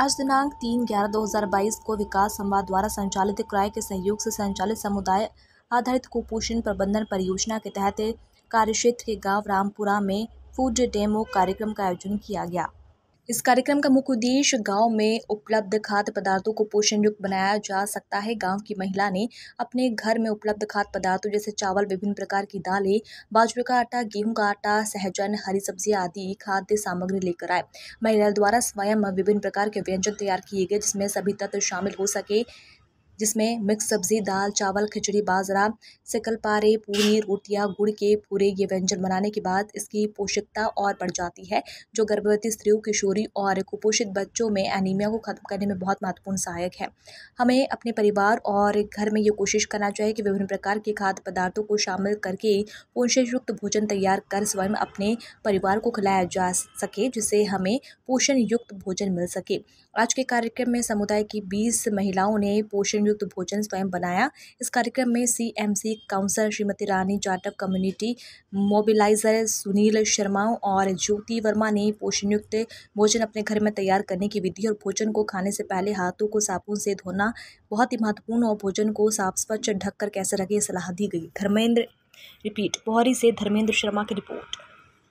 आज दिनांक तीन ग्यारह दो हज़ार बाईस को विकास संवाद द्वारा संचालित क्राय के सहयोग से संचालित समुदाय आधारित कुपोषण प्रबंधन परियोजना के तहत कार्यक्षेत्र के गांव रामपुरा में फूड डेमो कार्यक्रम का आयोजन किया गया इस कार्यक्रम का मुख्य उद्देश्य गांव में उपलब्ध खाद्य पदार्थों को पोषण युक्त बनाया जा सकता है गांव की महिला ने अपने घर में उपलब्ध खाद्य पदार्थों जैसे चावल विभिन्न प्रकार की दालें बाजरे का आटा गेहूं का आटा सहजन हरी सब्जी आदि खाद्य सामग्री लेकर आए महिला द्वारा स्वयं विभिन्न प्रकार के व्यंजन तैयार किए गए जिसमें सभी तत्व शामिल हो सके जिसमें मिक्स सब्जी दाल चावल खिचड़ी बाजरा सिकल पारे पूरी रोटियां गुड़ के पूरे ये व्यंजन बनाने के बाद इसकी पोषकता और बढ़ जाती है जो गर्भवती स्त्रियों किशोरी और कुपोषित बच्चों में एनीमिया को खत्म करने में बहुत महत्वपूर्ण सहायक है हमें अपने परिवार और घर में ये कोशिश करना चाहिए कि विभिन्न प्रकार के खाद्य पदार्थों को शामिल करके पोषणयुक्त भोजन तैयार कर स्वयं अपने परिवार को खिलाया जा सके जिससे हमें पोषण युक्त भोजन मिल सके आज के कार्यक्रम में समुदाय की बीस महिलाओं ने पोषण युक्त भोजन स्वयं बनाया इस कार्यक्रम में C M counsellor Shrimati Rani Jatav community mobiliser Sunil Sharma और ज्योति वर्मा ने पोषण युक्त भोजन अपने घर में तैयार करने की विधि और भोजन को खाने से पहले हाथों को साबुन से धोना बहुत ही महत्वपूर्ण और भोजन को साफ स्वच्छ ढककर कैसे रखें सलाह दी गई धर्मेंद्र रिपीट पोहरी से धर्मेंद्र शर्मा की रिपोर्ट